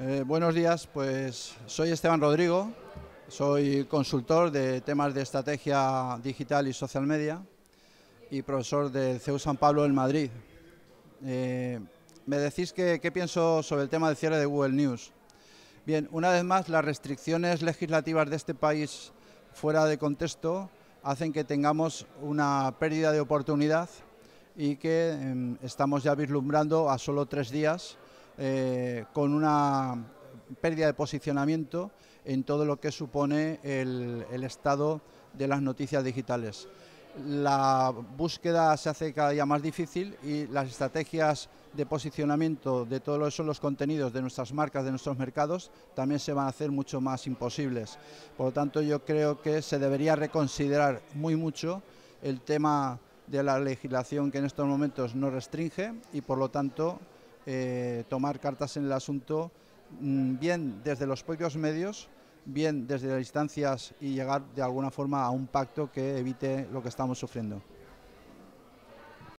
Eh, buenos días, pues soy Esteban Rodrigo, soy consultor de temas de estrategia digital y social media y profesor del CEU San Pablo en Madrid. Eh, me decís que, qué pienso sobre el tema del cierre de Google News. Bien, una vez más, las restricciones legislativas de este país fuera de contexto hacen que tengamos una pérdida de oportunidad y que em, estamos ya vislumbrando a solo tres días eh, con una pérdida de posicionamiento en todo lo que supone el, estado de las noticias digitales. La búsqueda se hace cada día más difícil y las estrategias de posicionamiento de todos son los contenidos de nuestras marcas, de nuestros mercados, también se van a hacer mucho más imposibles. Por lo tanto, yo creo que se debería reconsiderar muy mucho el tema de la legislación que en estos momentos no restringe y, por lo tanto, eh, tomar cartas en el asunto, mm, bien desde los propios medios, bien desde las instancias y llegar de alguna forma a un pacto que evite lo que estamos sufriendo.